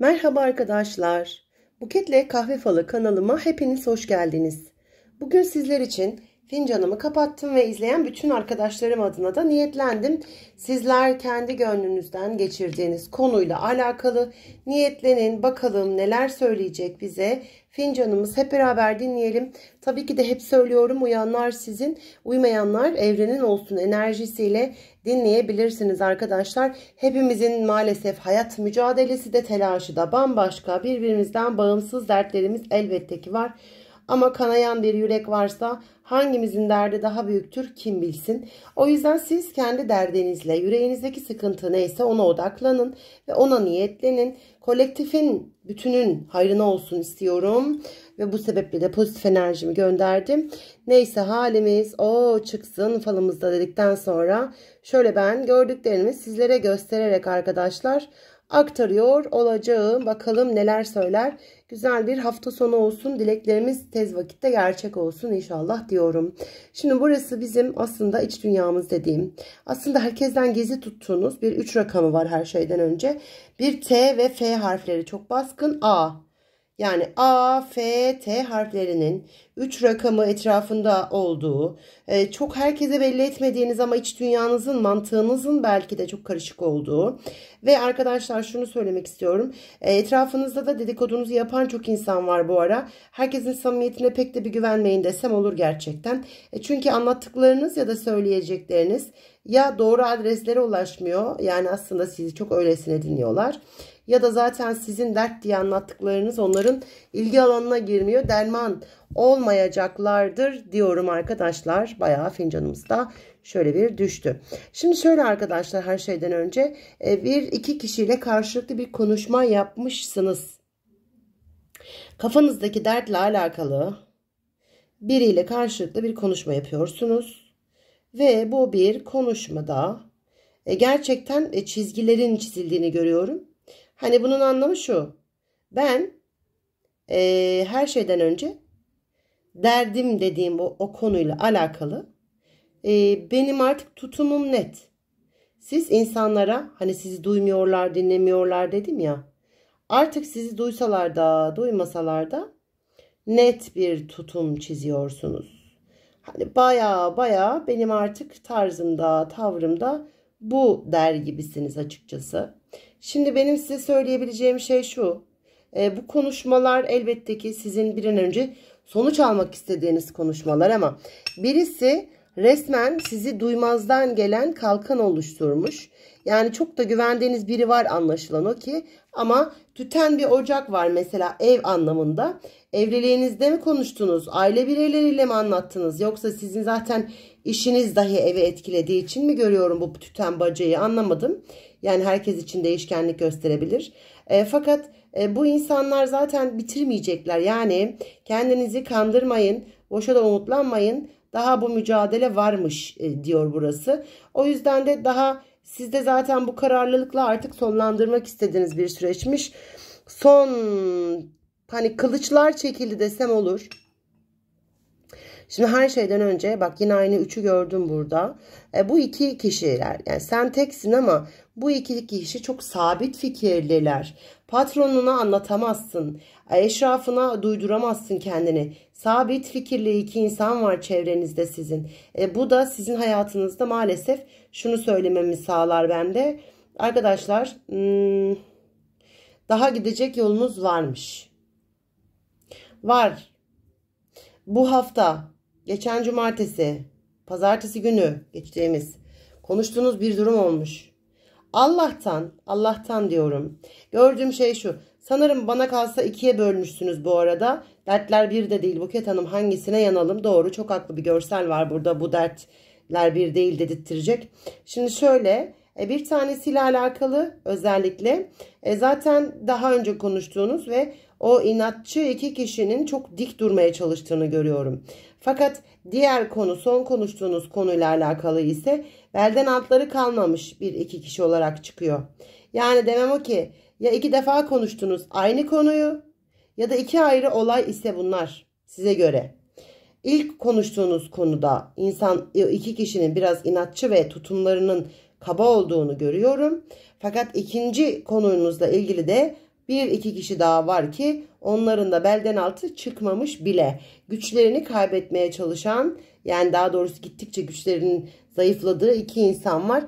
Merhaba arkadaşlar. Buket'le Kahve Falı kanalıma hepiniz hoş geldiniz. Bugün sizler için Fincanımı kapattım ve izleyen bütün arkadaşlarım adına da niyetlendim. Sizler kendi gönlünüzden geçirdiğiniz konuyla alakalı niyetlenin. Bakalım neler söyleyecek bize. Fincanımız hep beraber dinleyelim. Tabii ki de hep söylüyorum uyanlar sizin, uymayanlar evrenin olsun enerjisiyle dinleyebilirsiniz arkadaşlar. Hepimizin maalesef hayat mücadelesi de telaşı da bambaşka. Birbirimizden bağımsız dertlerimiz elbette ki var. Ama kanayan bir yürek varsa hangimizin derdi daha büyüktür kim bilsin. O yüzden siz kendi derdinizle yüreğinizdeki sıkıntı neyse ona odaklanın ve ona niyetlenin. Kolektifin bütünün hayrına olsun istiyorum ve bu sebeple de pozitif enerjimi gönderdim. Neyse halimiz o çıksın falımızda dedikten sonra şöyle ben gördüklerimi sizlere göstererek arkadaşlar aktarıyor olacağım. Bakalım neler söyler Güzel bir hafta sonu olsun. Dileklerimiz tez vakitte gerçek olsun inşallah diyorum. Şimdi burası bizim aslında iç dünyamız dediğim. Aslında herkesten gezi tuttuğunuz bir 3 rakamı var her şeyden önce. Bir T ve F harfleri çok baskın. A yani A, F, T harflerinin 3 rakamı etrafında olduğu, e, çok herkese belli etmediğiniz ama iç dünyanızın, mantığınızın belki de çok karışık olduğu ve arkadaşlar şunu söylemek istiyorum. E, etrafınızda da dedikodunuzu yapan çok insan var bu ara. Herkesin samimiyetine pek de bir güvenmeyin desem olur gerçekten. E, çünkü anlattıklarınız ya da söyleyecekleriniz ya doğru adreslere ulaşmıyor. Yani aslında sizi çok öylesine dinliyorlar ya da zaten sizin dert diye anlattıklarınız onların ilgi alanına girmiyor. Derman olmayacaklardır diyorum arkadaşlar. Bayağı fincanımız da şöyle bir düştü. Şimdi şöyle arkadaşlar her şeyden önce e, bir iki kişiyle karşılıklı bir konuşma yapmışsınız. Kafanızdaki dertle alakalı biriyle karşılıklı bir konuşma yapıyorsunuz. Ve bu bir konuşmada e, gerçekten e, çizgilerin çizildiğini görüyorum. Hani bunun anlamı şu. Ben e, her şeyden önce derdim dediğim o, o konuyla alakalı e, benim artık tutumum net. Siz insanlara hani sizi duymuyorlar dinlemiyorlar dedim ya artık sizi duysalar da duymasalar da net bir tutum çiziyorsunuz. Hani baya baya benim artık tarzımda tavrımda bu der gibisiniz açıkçası. Şimdi benim size söyleyebileceğim şey şu. E, bu konuşmalar elbette ki sizin bir an önce sonuç almak istediğiniz konuşmalar ama birisi resmen sizi duymazdan gelen kalkan oluşturmuş. Yani çok da güvendiğiniz biri var anlaşılan o ki ama tüten bir ocak var mesela ev anlamında Evliliğinizde mi konuştunuz? Aile bireyleriyle mi anlattınız? Yoksa sizin zaten işiniz dahi eve etkilediği için mi görüyorum bu tüten bacayı anlamadım. Yani herkes için değişkenlik gösterebilir. E, fakat e, bu insanlar zaten bitirmeyecekler. Yani kendinizi kandırmayın. Boşa da umutlanmayın. Daha bu mücadele varmış e, diyor burası. O yüzden de daha siz de zaten bu kararlılıkla artık sonlandırmak istediğiniz bir süreçmiş. Son Hani kılıçlar çekildi desem olur. Şimdi her şeyden önce bak yine aynı üçü gördüm burada. E, bu iki kişiler yani sen teksin ama bu iki kişi çok sabit fikirliler. Patronuna anlatamazsın. E, eşrafına duyduramazsın kendini. Sabit fikirli iki insan var çevrenizde sizin. E, bu da sizin hayatınızda maalesef şunu söylememi sağlar bende. Arkadaşlar hmm, daha gidecek yolunuz varmış var. Bu hafta, geçen cumartesi, pazartesi günü geçtiğimiz konuştuğunuz bir durum olmuş. Allah'tan, Allah'tan diyorum. Gördüğüm şey şu. Sanırım bana kalsa ikiye bölmüşsünüz bu arada. Dertler bir de değil Buket Hanım hangisine yanalım? Doğru çok haklı bir görsel var burada bu dertler bir değil dedirttirecek. Şimdi şöyle e, bir tanesiyle alakalı özellikle e, zaten daha önce konuştuğunuz ve o inatçı iki kişinin çok dik durmaya çalıştığını görüyorum. Fakat diğer konu son konuştuğunuz konuyla alakalı ise belden altları kalmamış bir iki kişi olarak çıkıyor. Yani demem o ki ya iki defa konuştunuz aynı konuyu ya da iki ayrı olay ise bunlar size göre. İlk konuştuğunuz konuda insan e, iki kişinin biraz inatçı ve tutumlarının kaba olduğunu görüyorum. Fakat ikinci konunuzla ilgili de bir iki kişi daha var ki onların da belden altı çıkmamış bile. Güçlerini kaybetmeye çalışan yani daha doğrusu gittikçe güçlerinin zayıfladığı iki insan var.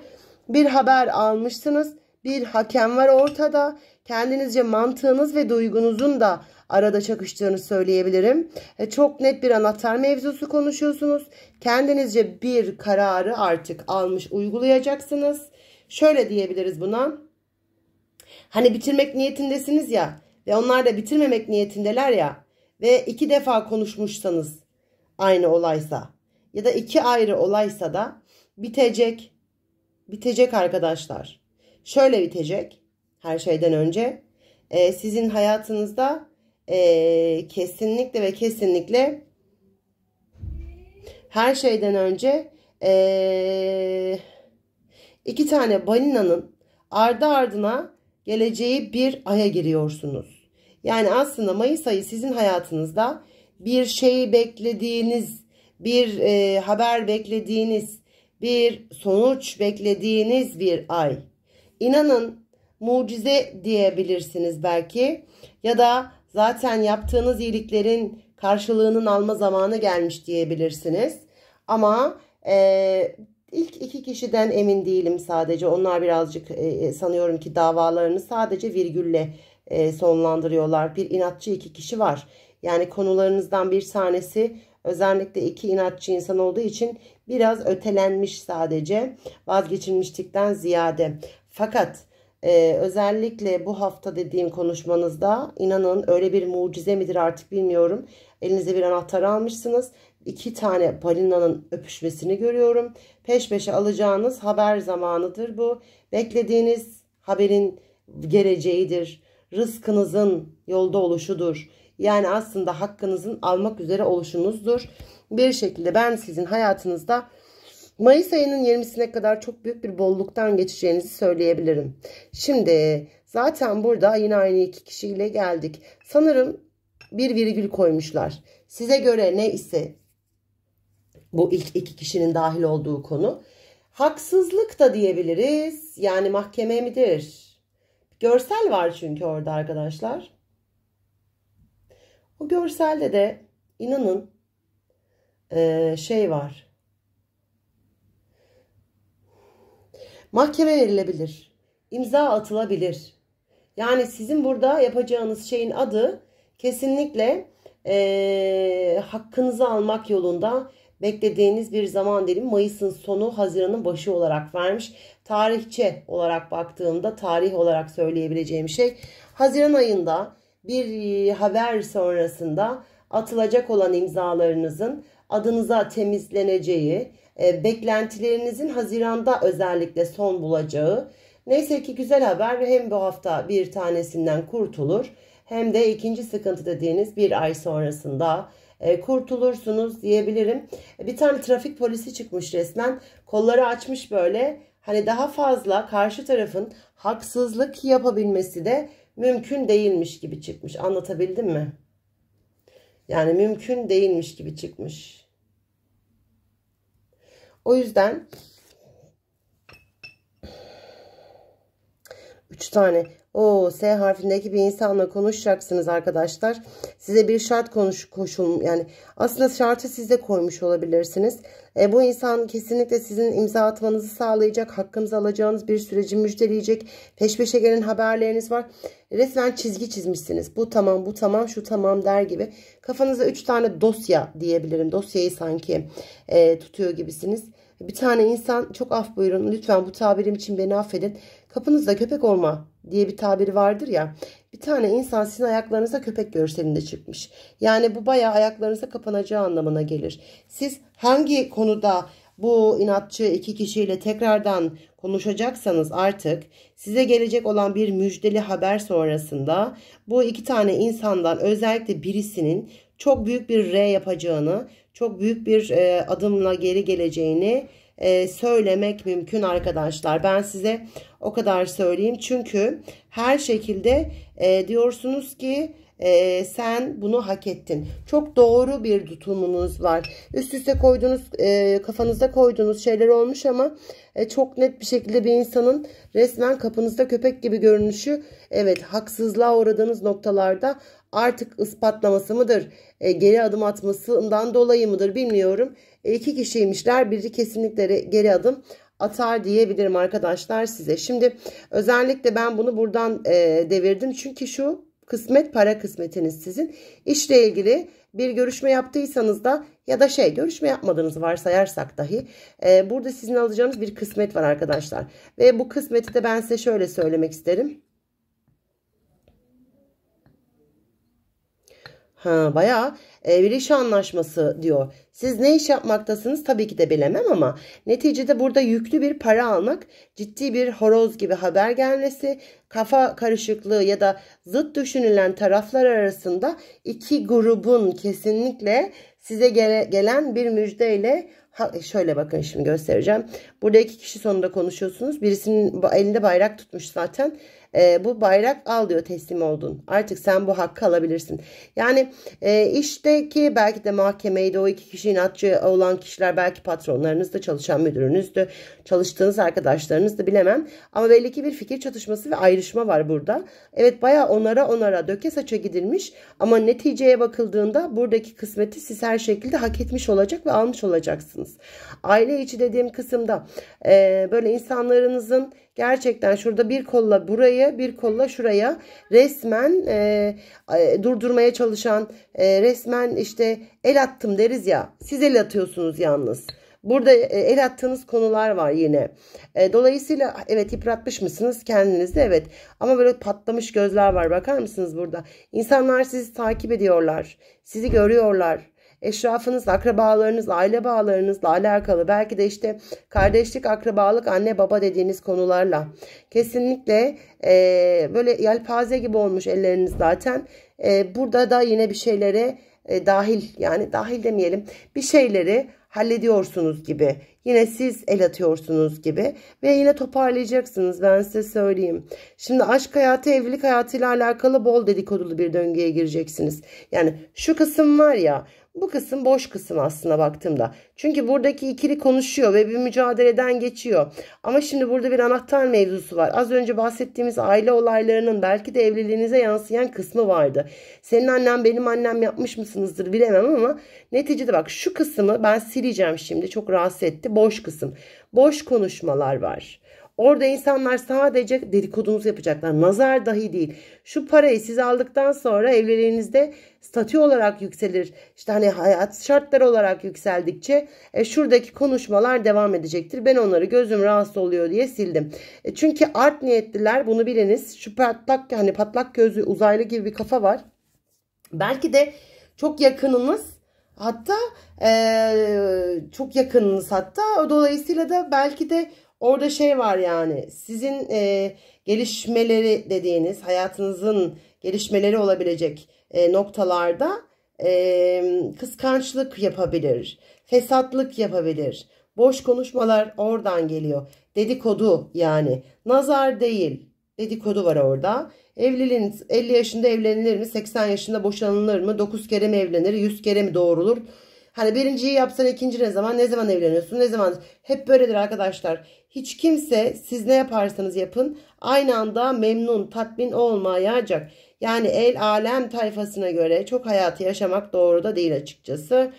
Bir haber almışsınız. Bir hakem var ortada. Kendinizce mantığınız ve duygunuzun da arada çakıştığını söyleyebilirim. E, çok net bir anahtar mevzusu konuşuyorsunuz. Kendinizce bir kararı artık almış uygulayacaksınız. Şöyle diyebiliriz buna. Hani bitirmek niyetindesiniz ya ve onlar da bitirmemek niyetindeler ya ve iki defa konuşmuşsanız aynı olaysa ya da iki ayrı olaysa da bitecek. Bitecek arkadaşlar. Şöyle bitecek her şeyden önce. E, sizin hayatınızda e, kesinlikle ve kesinlikle her şeyden önce e, iki tane balinanın ardı ardına geleceği bir aya giriyorsunuz. Yani aslında Mayıs ayı sizin hayatınızda bir şeyi beklediğiniz, bir e, haber beklediğiniz, bir sonuç beklediğiniz bir ay. İnanın mucize diyebilirsiniz belki ya da zaten yaptığınız iyiliklerin karşılığının alma zamanı gelmiş diyebilirsiniz. Ama e, İlk iki kişiden emin değilim sadece. Onlar birazcık e, e, sanıyorum ki davalarını sadece virgülle e, sonlandırıyorlar. Bir inatçı iki kişi var. Yani konularınızdan bir tanesi özellikle iki inatçı insan olduğu için biraz ötelenmiş sadece vazgeçilmişlikten ziyade. Fakat ee, özellikle bu hafta dediğim konuşmanızda inanın öyle bir mucize midir artık bilmiyorum. Elinize bir anahtar almışsınız. İki tane balinanın öpüşmesini görüyorum. Peş peşe alacağınız haber zamanıdır bu. Beklediğiniz haberin geleceğidir. Rızkınızın yolda oluşudur. Yani aslında hakkınızın almak üzere oluşunuzdur. Bir şekilde ben sizin hayatınızda Mayıs ayının 20'sine kadar çok büyük bir bolluktan geçeceğinizi söyleyebilirim. Şimdi zaten burada yine aynı iki kişiyle geldik. Sanırım bir virgül koymuşlar. Size göre ne ise bu ilk iki kişinin dahil olduğu konu. Haksızlık da diyebiliriz. Yani mahkeme midir? Görsel var çünkü orada arkadaşlar. O görselde de inanın şey var Mahkeme verilebilir. İmza atılabilir. Yani sizin burada yapacağınız şeyin adı kesinlikle e, hakkınızı almak yolunda beklediğiniz bir zaman dilimi Mayıs'ın sonu Haziran'ın başı olarak vermiş. Tarihçe olarak baktığımda tarih olarak söyleyebileceğim şey Haziran ayında bir e, haber sonrasında atılacak olan imzalarınızın adınıza temizleneceği, ee, beklentilerinizin Haziran'da özellikle son bulacağı. Neyse ki güzel haber hem bu hafta bir tanesinden kurtulur hem de ikinci sıkıntı dediğiniz bir ay sonrasında e, kurtulursunuz diyebilirim. Bir tane trafik polisi çıkmış resmen kolları açmış böyle hani daha fazla karşı tarafın haksızlık yapabilmesi de mümkün değilmiş gibi çıkmış anlatabildim mi? Yani mümkün değilmiş gibi çıkmış. O yüzden 3 tane. O S harfindeki bir insanla konuşacaksınız arkadaşlar. Size bir şart konuş koşul yani aslında şartı siz de koymuş olabilirsiniz. E, bu insan kesinlikle sizin imza atmanızı sağlayacak, hakkınızı alacağınız bir süreci müjdeleyecek. Peş peşe gelen haberleriniz var. Resmen çizgi çizmişsiniz. Bu tamam, bu tamam, şu tamam der gibi. kafanızda 3 tane dosya diyebilirim. Dosyayı sanki e, tutuyor gibisiniz. Bir tane insan çok af buyurun lütfen bu tabirim için beni affedin. Kapınızda köpek olma diye bir tabiri vardır ya. Bir tane insan sizin ayaklarınıza köpek görselinde çıkmış. Yani bu bayağı ayaklarınıza kapanacağı anlamına gelir. Siz hangi konuda bu inatçı iki kişiyle tekrardan konuşacaksanız artık size gelecek olan bir müjdeli haber sonrasında bu iki tane insandan özellikle birisinin çok büyük bir R yapacağını, çok büyük bir e, adımla geri geleceğini e, söylemek mümkün arkadaşlar. Ben size o kadar söyleyeyim. Çünkü her şekilde e, diyorsunuz ki e, sen bunu hak ettin. Çok doğru bir tutumunuz var. Üst üste koyduğunuz, e, kafanızda koyduğunuz şeyler olmuş ama e, çok net bir şekilde bir insanın resmen kapınızda köpek gibi görünüşü evet haksızlığa uğradığınız noktalarda artık ispatlaması mıdır? E, geri adım atmasından dolayı mıdır bilmiyorum. E, iki kişiymişler. Biri kesinlikle geri adım atar diyebilirim arkadaşlar size. Şimdi özellikle ben bunu buradan e, devirdim. Çünkü şu kısmet para kısmetiniz sizin. İşle ilgili bir görüşme yaptıysanız da ya da şey görüşme yapmadığınızı varsayarsak dahi e, burada sizin alacağınız bir kısmet var arkadaşlar. Ve bu kısmeti de ben size şöyle söylemek isterim. Ha, bayağı e, bir iş anlaşması diyor. Siz ne iş yapmaktasınız tabii ki de bilemem ama neticede burada yüklü bir para almak, ciddi bir horoz gibi haber gelmesi, kafa karışıklığı ya da zıt düşünülen taraflar arasında iki grubun kesinlikle size gele, gelen bir müjdeyle ha, e, şöyle bakın şimdi göstereceğim. Burada iki kişi sonunda konuşuyorsunuz. Birisinin elinde bayrak tutmuş zaten e, bu bayrak al diyor teslim oldun. Artık sen bu hakkı alabilirsin. Yani e, işteki belki de mahkemeydi o iki kişi inatçı olan kişiler belki patronlarınızda çalışan müdürünüzdü, çalıştığınız arkadaşlarınızdı bilemem. Ama belli ki bir fikir çatışması ve ayrışma var burada. Evet baya onara onara döke saça gidilmiş ama neticeye bakıldığında buradaki kısmeti siz her şekilde hak etmiş olacak ve almış olacaksınız. Aile içi dediğim kısımda e, böyle insanlarınızın Gerçekten şurada bir kolla buraya, bir kolla şuraya resmen e, e, durdurmaya çalışan e, resmen işte el attım deriz ya. Siz el atıyorsunuz yalnız. Burada e, el attığınız konular var yine. E, dolayısıyla evet yıpratmış mısınız kendinizi evet. Ama böyle patlamış gözler var bakar mısınız burada? İnsanlar sizi takip ediyorlar. Sizi görüyorlar eşrafınızla, akrabalarınızla, aile bağlarınızla alakalı belki de işte kardeşlik, akrabalık, anne baba dediğiniz konularla kesinlikle e, böyle yelpaze gibi olmuş elleriniz zaten. E, burada da yine bir şeylere e, dahil yani dahil demeyelim bir şeyleri hallediyorsunuz gibi. Yine siz el atıyorsunuz gibi ve yine toparlayacaksınız ben size söyleyeyim. Şimdi aşk hayatı evlilik hayatıyla alakalı bol dedikodulu bir döngüye gireceksiniz. Yani şu kısım var ya bu kısım boş kısım aslında baktığımda. Çünkü buradaki ikili konuşuyor ve bir mücadeleden geçiyor. Ama şimdi burada bir anahtar mevzusu var. Az önce bahsettiğimiz aile olaylarının belki de evliliğinize yansıyan kısmı vardı. Senin annen benim annem yapmış mısınızdır bilemem ama neticede bak şu kısmı ben sileceğim şimdi. Çok rahatsız etti. Boş kısım. Boş konuşmalar var. Orada insanlar sadece dedikodunuzu yapacaklar. Nazar dahi değil. Şu parayı siz aldıktan sonra evliliğinizde statü olarak yükselir. İşte hani hayat şartları olarak yükseldikçe e, şuradaki konuşmalar devam edecektir. Ben onları gözüm rahatsız oluyor diye sildim. E, çünkü art niyetliler bunu biliniz. Şu patlak hani patlak gözü uzaylı gibi bir kafa var. Belki de çok yakınınız Hatta e, çok yakınınız hatta. Dolayısıyla da belki de Orada şey var yani sizin e, gelişmeleri dediğiniz hayatınızın gelişmeleri olabilecek e, noktalarda e, kıskançlık yapabilir, fesatlık yapabilir. Boş konuşmalar oradan geliyor. Dedikodu yani nazar değil dedikodu var orada. Evliliğiniz 50 yaşında evlenilir mi 80 yaşında boşanılır mı 9 kere mi evlenir 100 kere mi doğrulur Hani birinciyi yapsan ikinci ne zaman? Ne zaman evleniyorsun? Ne zaman? Hep böyledir arkadaşlar. Hiç kimse siz ne yaparsanız yapın aynı anda memnun, tatmin olmayacak. Yani el alem tayfasına göre çok hayatı yaşamak doğru da değil açıkçası.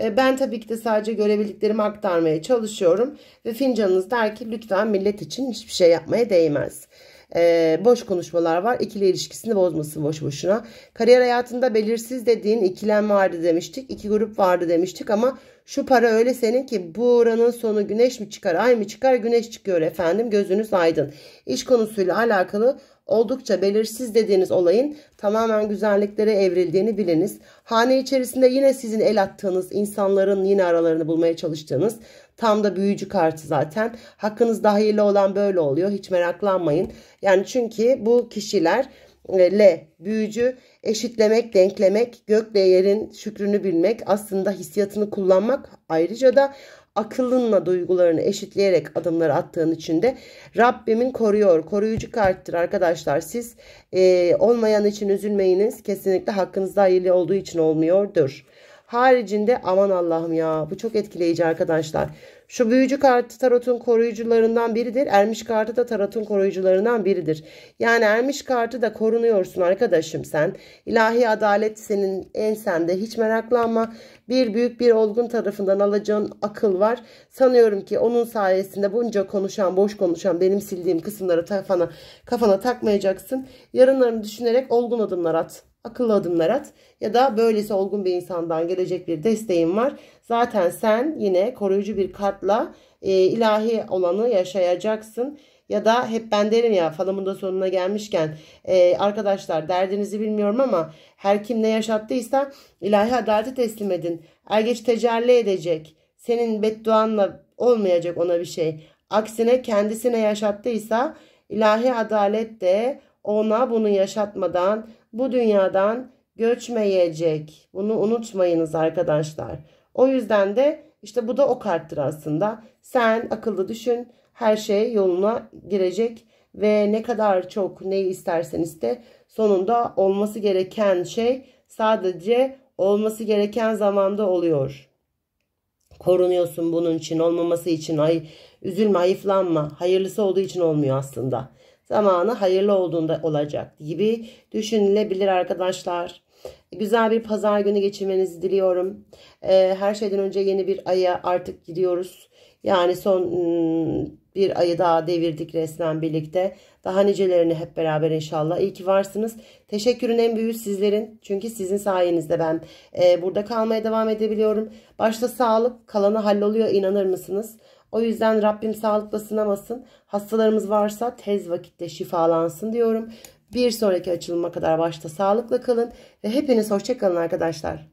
E, ben tabii ki de sadece görebildiklerimi aktarmaya çalışıyorum. Ve fincanınız der ki lütfen millet için hiçbir şey yapmaya değmez e, boş konuşmalar var. İkili ilişkisini bozmasın boş boşuna. Kariyer hayatında belirsiz dediğin ikilem vardı demiştik. iki grup vardı demiştik ama şu para öyle senin ki buranın sonu güneş mi çıkar ay mı çıkar güneş çıkıyor efendim gözünüz aydın. İş konusuyla alakalı oldukça belirsiz dediğiniz olayın tamamen güzelliklere evrildiğini biliniz. Hane içerisinde yine sizin el attığınız insanların yine aralarını bulmaya çalıştığınız Tam da büyücü kartı zaten. hakkınız dahili olan böyle oluyor. Hiç meraklanmayın. Yani çünkü bu kişiler le büyücü eşitlemek, denklemek, gökle yerin şükrünü bilmek, aslında hissiyatını kullanmak ayrıca da akılınla duygularını eşitleyerek adımları attığın için de Rabbimin koruyor. Koruyucu karttır arkadaşlar. Siz e, olmayan için üzülmeyiniz. Kesinlikle hakkınızda hayırlı olduğu için olmuyordur. Haricinde aman Allah'ım ya bu çok etkileyici arkadaşlar. Şu büyücü kartı tarotun koruyucularından biridir. Ermiş kartı da tarotun koruyucularından biridir. Yani ermiş kartı da korunuyorsun arkadaşım sen. İlahi adalet senin ensende hiç meraklanma. Bir büyük bir olgun tarafından alacağın akıl var. Sanıyorum ki onun sayesinde bunca konuşan boş konuşan benim sildiğim kısımları kafana, kafana takmayacaksın. Yarınlarını düşünerek olgun adımlar at. Akıllı adımlar at ya da böylesi olgun bir insandan gelecek bir desteğin var. Zaten sen yine koruyucu bir kartla e, ilahi olanı yaşayacaksın. Ya da hep ben derim ya falımın da sonuna gelmişken e, arkadaşlar derdinizi bilmiyorum ama her kim ne yaşattıysa ilahi adaleti teslim edin. Er geç tecelli edecek. Senin bedduanla olmayacak ona bir şey. Aksine kendisine yaşattıysa ilahi adalet de ona bunu yaşatmadan bu dünyadan göçmeyecek. Bunu unutmayınız arkadaşlar. O yüzden de işte bu da o karttır aslında. Sen akıllı düşün. Her şey yoluna girecek ve ne kadar çok neyi isterseniz de sonunda olması gereken şey sadece olması gereken zamanda oluyor. Korunuyorsun bunun için olmaması için ay üzülme hayıflanma hayırlısı olduğu için olmuyor aslında zamanı hayırlı olduğunda olacak gibi düşünülebilir arkadaşlar. Güzel bir pazar günü geçirmenizi diliyorum. Ee, her şeyden önce yeni bir aya artık gidiyoruz. Yani son hmm, bir ayı daha devirdik resmen birlikte. Daha nicelerini hep beraber inşallah. İyi ki varsınız. Teşekkürün en büyüğü sizlerin. Çünkü sizin sayenizde ben e, burada kalmaya devam edebiliyorum. Başta sağlık kalanı halloluyor inanır mısınız? O yüzden Rabbim sağlıkla sınamasın. Hastalarımız varsa tez vakitte şifalansın diyorum. Bir sonraki açılıma kadar başta sağlıkla kalın ve hepiniz hoşçakalın arkadaşlar.